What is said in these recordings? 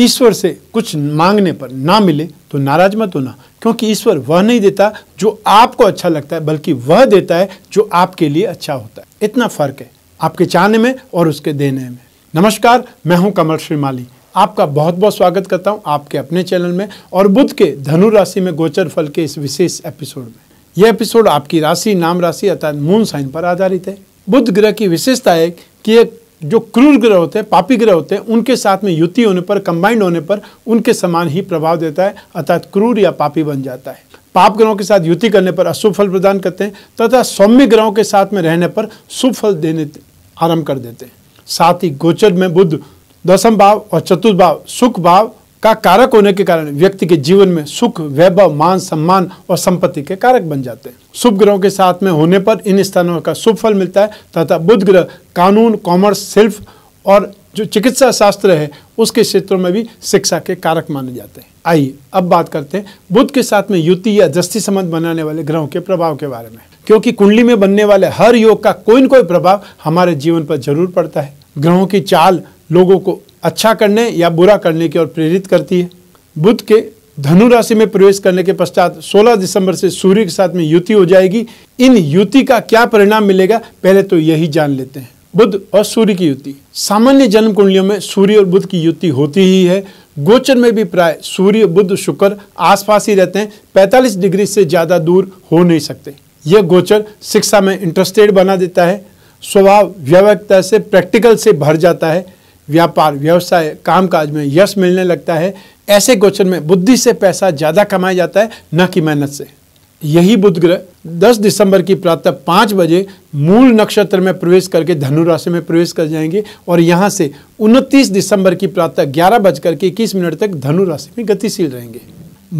ईश्वर से कुछ मांगने पर ना मिले तो नाराज मत होना क्योंकि ईश्वर वह नहीं देता जो आपको अच्छा लगता है बल्कि वह देता है जो आपके लिए अच्छा होता है इतना फर्क है आपके चाहने में और उसके देने में नमस्कार मैं हूं कमल श्रीमाली आपका बहुत बहुत स्वागत करता हूं आपके अपने चैनल में और बुद्ध के धनु राशि में गोचर फल के इस विशेष एपिसोड में यह एपिसोड आपकी राशि नाम राशि अर्थात मून साइन पर आधारित है बुद्ध ग्रह की विशेषता है कि यह जो क्रूर ग्रह होते हैं पापी ग्रह होते हैं उनके साथ में युति होने पर कंबाइंड होने पर उनके समान ही प्रभाव देता है अर्थात क्रूर या पापी बन जाता है पाप ग्रहों के साथ युति करने पर अशुभ फल प्रदान करते हैं तथा सौम्य ग्रहों के साथ में रहने पर शुभ फल देने आरंभ कर देते हैं साथ ही गोचर में बुद्ध दशम भाव और चतुर्थ भाव सुख भाव का कारक होने के कारण व्यक्ति के जीवन में सुख वैभव मान सम्मान और संपत्ति के कारक बन जाते हैं शुभ ग्रहों के साथ में होने पर इन स्थानों का शुभ फल मिलता है तथा बुध ग्रह कानून कॉमर्स शिल्फ और जो चिकित्सा शास्त्र है उसके क्षेत्रों में भी शिक्षा के कारक माने जाते हैं आइए अब बात करते हैं बुद्ध के साथ में युति या दृष्टि संबंध बनाने वाले ग्रहों के प्रभाव के बारे में क्योंकि कुंडली में बनने वाले हर योग का कोई न कोई प्रभाव हमारे जीवन पर जरूर पड़ता है ग्रहों की चाल लोगों को अच्छा करने या बुरा करने की ओर प्रेरित करती है बुध के धनु राशि में प्रवेश करने के पश्चात 16 दिसंबर से सूर्य के साथ में युति हो जाएगी इन युति का क्या परिणाम मिलेगा पहले तो यही जान लेते हैं बुध और सूर्य की युति सामान्य जन्म कुंडलियों में सूर्य और बुध की युति होती ही है गोचर में भी प्राय सूर्य बुध शुक्र आसपास ही रहते हैं 45 डिग्री से ज़्यादा दूर हो नहीं सकते यह गोचर शिक्षा में इंटरेस्टेड बना देता है स्वभाव व्यवहारिकता से प्रैक्टिकल से भर जाता है व्यापार व्यवसाय कामकाज में यश मिलने लगता है ऐसे गोचर में बुद्धि से पैसा ज़्यादा कमाया जाता है न कि मेहनत से यही बुध ग्रह दस दिसंबर की प्रातः पाँच बजे मूल नक्षत्र में प्रवेश करके धनु राशि में प्रवेश कर जाएंगे और यहाँ से 29 दिसंबर की प्रातः ग्यारह बजकर के इक्कीस मिनट तक धनु राशि में गतिशील रहेंगे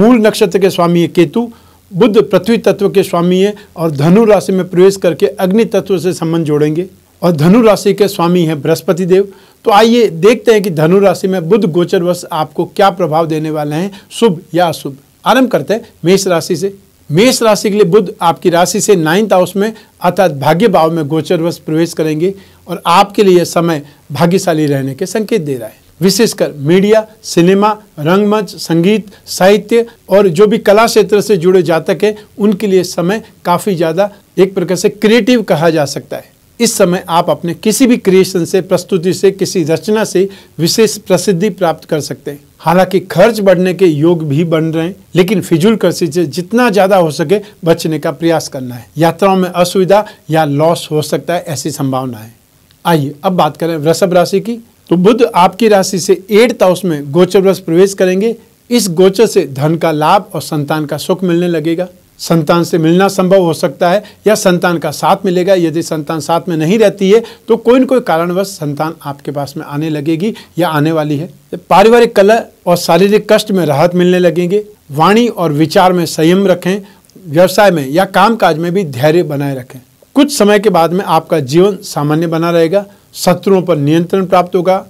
मूल नक्षत्र के स्वामी है केतु बुद्ध पृथ्वी तत्व के स्वामी है और धनु राशि में प्रवेश करके अग्नि तत्व से संबंध जोड़ेंगे और धनु राशि के स्वामी हैं बृहस्पति देव तो आइए देखते हैं कि धनु राशि में बुद्ध गोचर वश आपको क्या प्रभाव देने वाले हैं शुभ या अशुभ आरंभ करते हैं मेष राशि से मेष राशि के लिए बुद्ध आपकी राशि से नाइन्थ हाउस में अर्थात भाग्य भाव में गोचर वश प्रवेश करेंगे और आपके लिए समय भाग्यशाली रहने के संकेत दे रहा है विशेषकर मीडिया सिनेमा रंगमंच संगीत साहित्य और जो भी कला क्षेत्र से जुड़े जातक हैं उनके लिए समय काफ़ी ज़्यादा एक प्रकार से क्रिएटिव कहा जा सकता है इस समय आप अपने किसी भी क्रिएशन से प्रस्तुति से किसी रचना से विशेष प्रसिद्धि प्राप्त कर सकते हैं हालांकि खर्च बढ़ने के योग भी बन रहे हैं लेकिन फिजूल खर्ची से जितना ज़्यादा हो सके बचने का प्रयास करना है यात्राओं में असुविधा या लॉस हो सकता है ऐसी संभावना है आइए अब बात करें वृषभ राशि की तो बुद्ध आपकी राशि से एट्थ हाउस में गोचर वृक्ष प्रवेश करेंगे इस गोचर से धन का लाभ और संतान का सुख मिलने लगेगा संतान से मिलना संभव हो सकता है या संतान का साथ मिलेगा यदि संतान साथ में नहीं रहती है तो कोई न कोई कारणवश संतान आपके पास में आने लगेगी या आने वाली है तो पारिवारिक कलह और शारीरिक कष्ट में राहत मिलने लगेंगे वाणी और विचार में संयम रखें व्यवसाय में या काम काज में भी धैर्य बनाए रखें कुछ समय के बाद में आपका जीवन सामान्य बना रहेगा शत्रुओं पर नियंत्रण प्राप्त होगा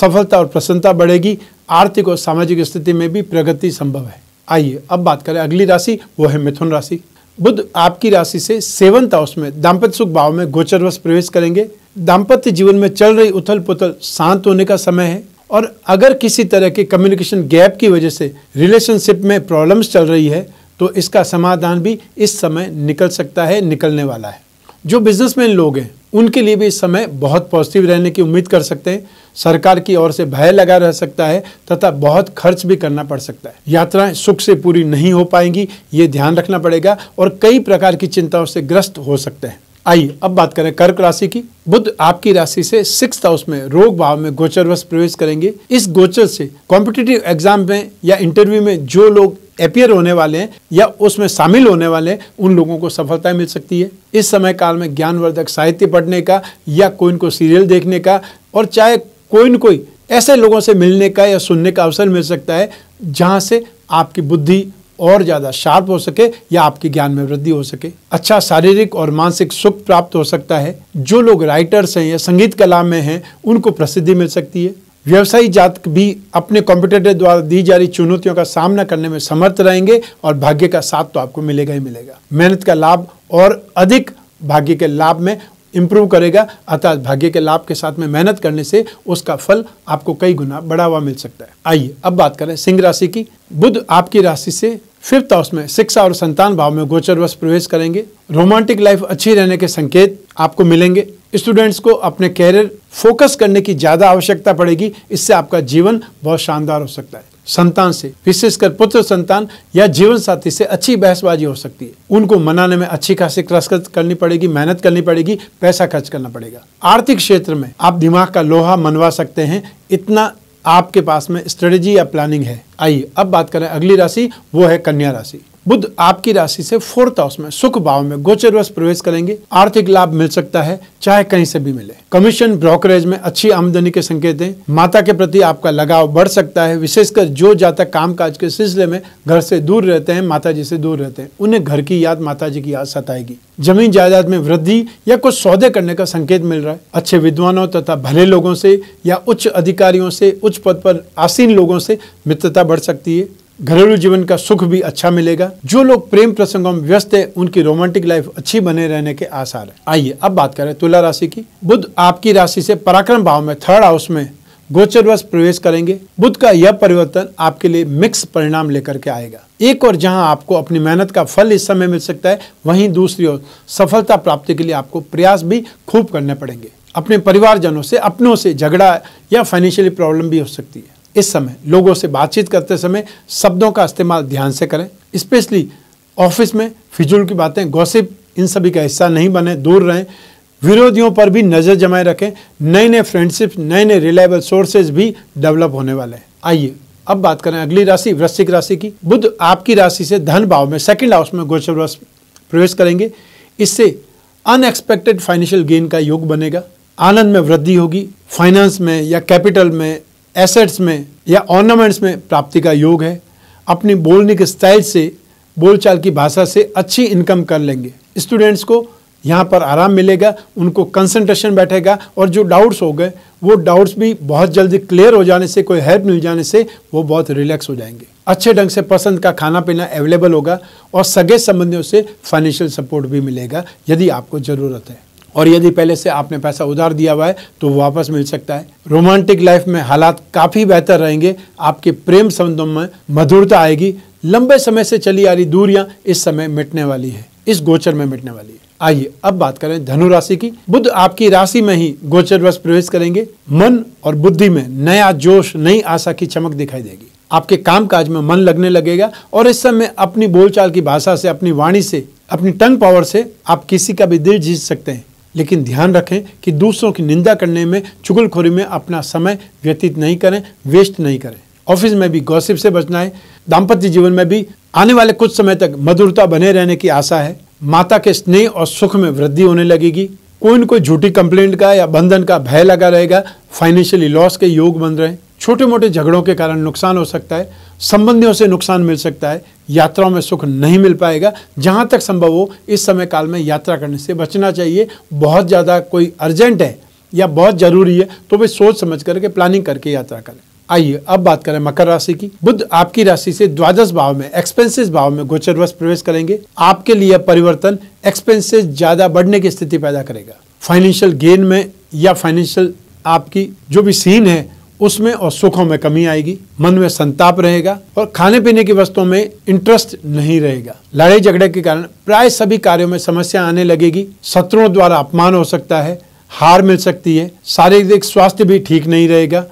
सफलता और प्रसन्नता बढ़ेगी आर्थिक और सामाजिक स्थिति में भी प्रगति संभव है आइए अब बात करें अगली राशि वो है मिथुन राशि बुद्ध आपकी राशि से सेवंथ हाउस में दाम्पत्य सुख भाव में गोचर वश प्रवेश करेंगे दाम्पत्य जीवन में चल रही उथल पुथल शांत होने का समय है और अगर किसी तरह के कम्युनिकेशन गैप की वजह से रिलेशनशिप में प्रॉब्लम्स चल रही है तो इसका समाधान भी इस समय निकल सकता है निकलने वाला है जो बिजनेसमैन लोग हैं उनके लिए भी इस समय बहुत पॉजिटिव रहने की उम्मीद कर सकते हैं सरकार की ओर से भय लगा रह सकता है तथा बहुत खर्च भी करना पड़ सकता है यात्राएं सुख से पूरी नहीं हो पाएंगी ये ध्यान रखना पड़ेगा और कई प्रकार की चिंताओं से ग्रस्त हो सकते हैं आइए अब बात करें कर्क राशि की बुद्ध आपकी राशि से सिक्स हाउस में रोग भाव में गोचर वश प्रवेश करेंगे इस गोचर से कॉम्पिटेटिव एग्जाम में या इंटरव्यू में जो लोग अपियर होने वाले हैं या उसमें शामिल होने वाले हैं उन लोगों को सफलता मिल सकती है इस समय काल में ज्ञानवर्धक साहित्य पढ़ने का या कोई न कोई सीरियल देखने का और चाहे कोई न कोई ऐसे लोगों से मिलने का या सुनने का अवसर मिल सकता है जहाँ से आपकी बुद्धि और ज़्यादा शार्प हो सके या आपके ज्ञान में वृद्धि हो सके अच्छा शारीरिक और मानसिक सुख प्राप्त हो सकता है जो लोग राइटर्स हैं या संगीत कला में हैं उनको प्रसिद्धि मिल सकती है व्यवसायी जातक भी अपने कॉम्पिटेटर द्वारा दी जा रही चुनौतियों का सामना करने में समर्थ रहेंगे और भाग्य का साथ तो आपको मिलेगा ही मिलेगा मेहनत का लाभ और अधिक भाग्य के लाभ में इम्प्रूव करेगा अर्थात भाग्य के लाभ के साथ में मेहनत करने से उसका फल आपको कई गुना बढ़ावा मिल सकता है आइए अब बात करें सिंह राशि की बुध आपकी राशि से फिफ्थ हाउस तो में शिक्षा और संतान भाव में गोचर वश प्रवेश करेंगे रोमांटिक लाइफ अच्छी रहने के संकेत आपको मिलेंगे स्टूडेंट्स को अपने कैरियर फोकस करने की ज्यादा आवश्यकता पड़ेगी इससे आपका जीवन बहुत शानदार हो सकता है संतान से विशेषकर पुत्र संतान या जीवन साथी से अच्छी बहसबाजी हो सकती है उनको मनाने में अच्छी खासी कसरत करनी पड़ेगी मेहनत करनी पड़ेगी पैसा खर्च करना पड़ेगा आर्थिक क्षेत्र में आप दिमाग का लोहा मनवा सकते हैं इतना आपके पास में स्ट्रेटजी या प्लानिंग है आइए अब बात करें अगली राशि वो है कन्या राशि बुद्ध आपकी राशि से फोर्थ हाउस में सुख भाव में गोचर वश प्रवेश करेंगे आर्थिक लाभ मिल सकता है चाहे कहीं से भी मिले कमीशन ब्रोकरेज में अच्छी आमदनी के संकेत हैं माता के प्रति आपका लगाव बढ़ सकता है विशेषकर जो जातक कामकाज के सिलसिले में घर से दूर रहते हैं माता जी से दूर रहते हैं उन्हें घर की याद माता जी की याद सताएगी जमीन जायदाद में वृद्धि या कुछ सौदे करने का संकेत मिल रहा है अच्छे विद्वानों तथा भले लोगों से या उच्च अधिकारियों से उच्च पद पर आसीन लोगों से मित्रता बढ़ सकती है घरेलू जीवन का सुख भी अच्छा मिलेगा जो लोग प्रेम प्रसंगों में व्यस्त है उनकी रोमांटिक लाइफ अच्छी बने रहने के आसार है आइए अब बात करें तुला राशि की बुद्ध आपकी राशि से पराक्रम भाव में थर्ड हाउस में गोचर वर्ष प्रवेश करेंगे बुद्ध का यह परिवर्तन आपके लिए मिक्स परिणाम लेकर के आएगा एक और जहां आपको अपनी मेहनत का फल इस समय मिल सकता है वहीं दूसरी ओर सफलता प्राप्ति के लिए आपको प्रयास भी खूब करने पड़ेंगे अपने परिवारजनों से अपनों से झगड़ा या फाइनेंशियली प्रॉब्लम भी हो सकती है इस समय लोगों से बातचीत करते समय शब्दों का इस्तेमाल ध्यान से करें स्पेशली ऑफिस में फिजूल की बातें गॉसिप इन सभी का हिस्सा नहीं बने दूर रहें विरोधियों पर भी नज़र जमाए रखें नए नए फ्रेंडशिप नए नए रिलायबल सोर्सेज भी डेवलप होने वाले हैं आइए अब बात करें अगली राशि वृश्चिक राशि की बुद्ध आपकी राशि से धन भाव में सेकंड हाउस में गोचर वर्ष प्रवेश करेंगे इससे अनएक्सपेक्टेड फाइनेंशियल गेन का योग बनेगा आनंद में वृद्धि होगी फाइनेंस में या कैपिटल में एसेट्स में या ऑर्नामेंट्स में प्राप्ति का योग है अपनी बोलने के स्टाइल से बोलचाल की भाषा से अच्छी इनकम कर लेंगे स्टूडेंट्स को यहाँ पर आराम मिलेगा उनको कंसंट्रेशन बैठेगा और जो डाउट्स हो गए वो डाउट्स भी बहुत जल्दी क्लियर हो जाने से कोई हेल्प मिल जाने से वो बहुत रिलैक्स हो जाएंगे अच्छे ढंग से पसंद का खाना पीना अवेलेबल होगा और सगे संबंधियों से फाइनेंशियल सपोर्ट भी मिलेगा यदि आपको ज़रूरत है और यदि पहले से आपने पैसा उधार दिया हुआ है तो वापस मिल सकता है रोमांटिक लाइफ में हालात काफ़ी बेहतर रहेंगे आपके प्रेम संबंधों में मधुरता आएगी लंबे समय से चली आ रही दूरियां इस समय मिटने वाली है इस गोचर में मिटने वाली है आइए अब बात करें धनु राशि की बुद्ध आपकी राशि में ही गोचर वश प्रवेश करेंगे मन और बुद्धि में नया जोश नई आशा की चमक दिखाई देगी आपके काम काज में मन लगने लगेगा और इस समय अपनी बोलचाल की भाषा से अपनी वाणी से अपनी टंग पावर से आप किसी का भी दिल जीत सकते हैं लेकिन ध्यान रखें कि दूसरों की निंदा करने में चुगलखोरी में अपना समय व्यतीत नहीं करें वेस्ट नहीं करें ऑफिस में भी गॉसिप से बचना है दाम्पत्य जीवन में भी आने वाले कुछ समय तक मधुरता बने रहने की आशा है माता के स्नेह और सुख में वृद्धि होने लगेगी कोई न कोई झूठी कंप्लेंट का या बंधन का भय लगा रहेगा फाइनेंशियली लॉस के योग बन रहे हैं छोटे मोटे झगड़ों के कारण नुकसान हो सकता है संबंधियों से नुकसान मिल सकता है यात्राओं में सुख नहीं मिल पाएगा जहाँ तक संभव हो इस समय काल में यात्रा करने से बचना चाहिए बहुत ज़्यादा कोई अर्जेंट है या बहुत ज़रूरी है तो वे सोच समझ करके प्लानिंग करके यात्रा करें आइए अब बात करें मकर राशि की बुद्ध आपकी राशि से द्वादश भाव में एक्सपेंसेस भाव में गोचर वश प्रवेश करेंगे आपके लिए परिवर्तन एक्सपेंसेस ज्यादा बढ़ने की स्थिति पैदा करेगा फाइनेंशियल गेन में या फाइनेंशियल आपकी जो भी सीन है उसमें और सुखों में कमी आएगी मन में संताप रहेगा और खाने पीने की वस्तुओं में इंटरेस्ट नहीं रहेगा लड़ाई झगड़े के कारण प्राय सभी कार्यों में समस्या आने लगेगी शत्रुओं द्वारा अपमान हो सकता है हार मिल सकती है शारीरिक स्वास्थ्य भी ठीक नहीं रहेगा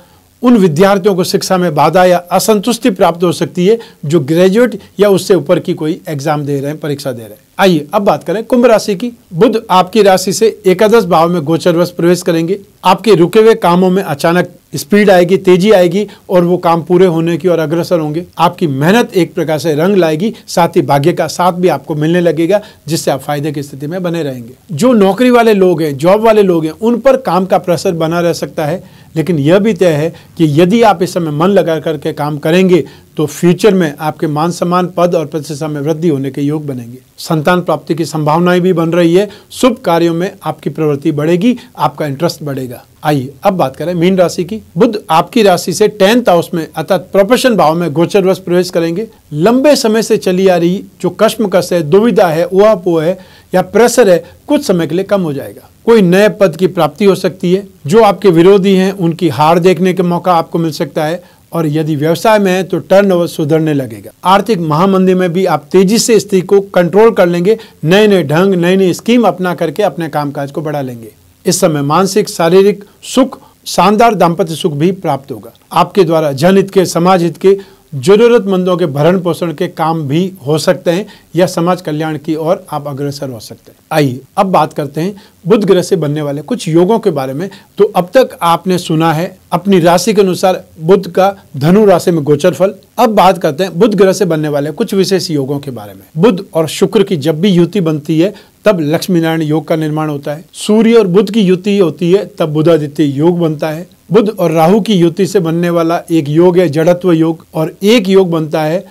उन विद्यार्थियों को शिक्षा में बाधा या असंतुष्टि प्राप्त हो सकती है जो ग्रेजुएट या उससे ऊपर की कोई एग्जाम दे रहे हैं परीक्षा दे रहे हैं आइए अब बात करें कुंभ राशि की बुध आपकी राशि से एकादश भाव में गोचर वश प्रवेश करेंगे आपके रुके हुए कामों में अचानक स्पीड आएगी तेजी आएगी और वो काम पूरे होने की और अग्रसर होंगे आपकी मेहनत एक प्रकार से रंग लाएगी साथ ही भाग्य का साथ भी आपको मिलने लगेगा जिससे आप फायदे की स्थिति में बने रहेंगे जो नौकरी वाले लोग हैं जॉब वाले लोग हैं उन पर काम का प्रेशर बना रह सकता है लेकिन यह भी तय है कि यदि आप इस समय मन लगा करके काम करेंगे तो फ्यूचर में आपके मान सम्मान पद और प्रतिष्ठा में वृद्धि होने के योग बनेंगे संतान प्राप्ति की संभावनाएं भी बन रही है शुभ कार्यों में आपकी प्रवृत्ति बढ़ेगी आपका इंटरेस्ट बढ़ेगा मिलेगा आइए अब बात करें मीन राशि की बुद्ध आपकी राशि से टेंथ हाउस में अर्थात प्रोफेशन भाव में गोचर वर्ष प्रवेश करेंगे लंबे समय से चली आ रही जो कश्मकश है दुविधा है उहापो है या प्रेशर है कुछ समय के लिए कम हो जाएगा कोई नए पद की प्राप्ति हो सकती है जो आपके विरोधी हैं उनकी हार देखने का मौका आपको मिल सकता है और यदि व्यवसाय में है तो टर्न ओवर सुधरने लगेगा आर्थिक महामंदी में भी आप तेजी से स्थिति को कंट्रोल कर लेंगे नए नए ढंग नई नई स्कीम अपना करके अपने कामकाज को बढ़ा लेंगे इस समय मानसिक शारीरिक सुख शानदार दाम्पत्य सुख भी प्राप्त होगा आपके द्वारा जनहित के समाज हित के ज़रूरतमंदों के भरण पोषण के काम भी हो सकते हैं या समाज कल्याण की ओर आप अग्रसर हो सकते हैं आइए अब बात करते हैं बुध ग्रह से बनने वाले कुछ योगों के बारे में तो अब तक आपने सुना है अपनी राशि के अनुसार बुध का धनु राशि में गोचर फल अब बात करते हैं बुध ग्रह से बनने वाले कुछ विशेष योगों के बारे में बुध और शुक्र की जब भी युति बनती है तब लक्ष्मी नारायण योग का निर्माण होता है सूर्य और बुद्ध की युति होती है तब बुधादित्य योग बनता है बुद्ध और राहु की युति से बनने वाला एक योग है जड़त्व योग और एक योग बनता है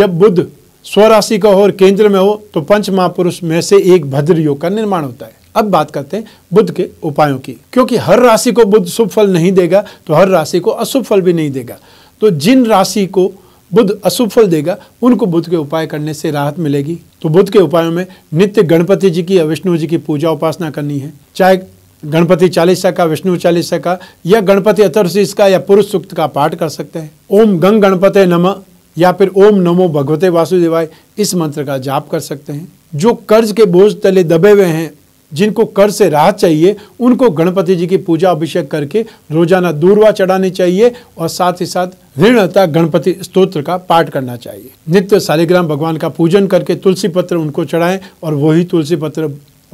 जब बुद्ध स्वराशि का हो और केंद्र में हो तो पंच महापुरुष में से एक भद्र योग का निर्माण होता है अब बात करते हैं बुद्ध के उपायों की क्योंकि हर राशि को बुद्ध शुभ फल नहीं देगा तो हर राशि को अशुभ फल भी नहीं देगा तो जिन राशि को बुद्ध अशुभ फल देगा उनको बुद्ध के उपाय करने से राहत मिलेगी तो बुद्ध के उपायों में नित्य गणपति जी की या विष्णु जी की पूजा उपासना करनी है चाहे गणपति चालीसा का विष्णु चालीसा का या गणपति अतरशीष का या पुरुष सूक्त का पाठ कर सकते हैं ओम गंग गणपते नम या फिर ओम नमो भगवते वासुदेवाय इस मंत्र का जाप कर सकते हैं जो कर्ज के बोझ तले दबे हुए हैं जिनको कर्ज से राहत चाहिए उनको गणपति जी की पूजा अभिषेक करके रोजाना दूरवा चढ़ानी चाहिए और साथ ही साथ ऋणता गणपति स्तोत्र का पाठ करना चाहिए नित्य शालिग्राम भगवान का पूजन करके तुलसी पत्र उनको चढ़ाएं और वही तुलसी पत्र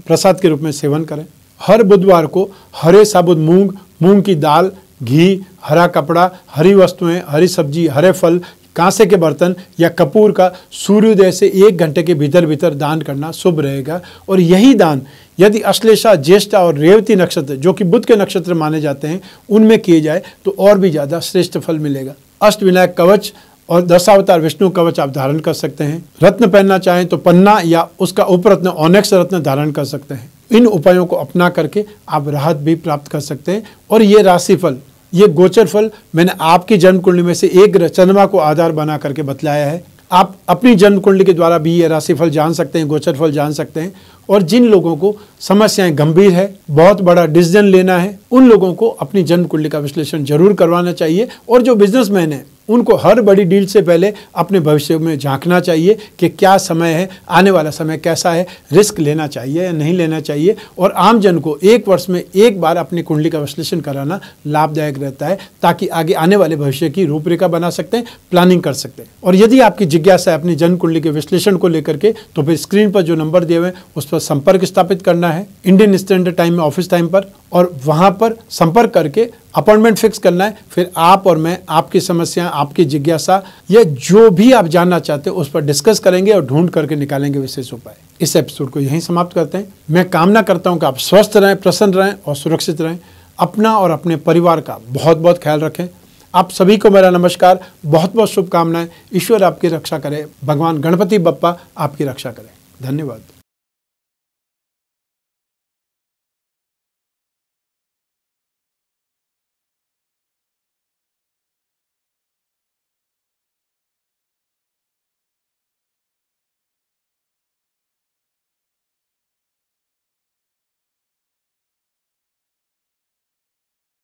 प्रसाद के रूप में सेवन करें हर बुधवार को हरे साबुत मूंग मूंग की दाल घी हरा कपड़ा हरी वस्तुएं हरी सब्जी हरे फल कांसे के बर्तन या कपूर का सूर्योदय से एक घंटे के भीतर भीतर दान करना शुभ रहेगा और यही दान यदि अश्लेषा ज्येष्ठा और रेवती नक्षत्र जो कि बुद्ध के नक्षत्र माने जाते हैं उनमें किए जाए तो और भी ज़्यादा श्रेष्ठ फल मिलेगा अष्ट विनायक कवच और दशावतार विष्णु कवच आप धारण कर सकते हैं रत्न पहनना चाहें तो पन्ना या उसका उपरत्न ऑनेक्स रत्न धारण कर सकते हैं इन उपायों को अपना करके आप राहत भी प्राप्त कर सकते हैं और ये राशिफल ये गोचर फल मैंने आपकी जन्म कुंडली में से एक चंद्रमा को आधार बना करके बतलाया है आप अपनी जन्म कुंडली के द्वारा भी ये राशिफल जान सकते हैं गोचर फल जान सकते हैं और जिन लोगों को समस्याएं गंभीर है बहुत बड़ा डिसीजन लेना है उन लोगों को अपनी जन्म कुंडली का विश्लेषण जरूर करवाना चाहिए और जो बिजनेसमैन है उनको हर बड़ी डील से पहले अपने भविष्य में झांकना चाहिए कि क्या समय है आने वाला समय कैसा है रिस्क लेना चाहिए या नहीं लेना चाहिए और आमजन को एक वर्ष में एक बार अपनी कुंडली का विश्लेषण कराना लाभदायक रहता है ताकि आगे आने वाले भविष्य की रूपरेखा बना सकते हैं प्लानिंग कर सकते हैं और यदि आपकी जिज्ञासा है अपनी जन्म कुंडली के विश्लेषण को लेकर के तो फिर स्क्रीन पर जो नंबर दिए हुए उस पर संपर्क स्थापित करना है इंडियन स्टैंडर्ड टाइम में ऑफिस टाइम पर और वहाँ पर संपर्क करके अपॉइंटमेंट फिक्स करना है फिर आप और मैं आपकी समस्या आपकी जिज्ञासा या जो भी आप जानना चाहते हैं उस पर डिस्कस करेंगे और ढूंढ करके निकालेंगे विशेष उपाय इस एपिसोड को यहीं समाप्त करते हैं मैं कामना करता हूँ कि आप स्वस्थ रहें प्रसन्न रहें और सुरक्षित रहें अपना और अपने परिवार का बहुत बहुत ख्याल रखें आप सभी को मेरा नमस्कार बहुत बहुत शुभकामनाएं ईश्वर आपकी रक्षा करें भगवान गणपति बप्पा आपकी रक्षा करें धन्यवाद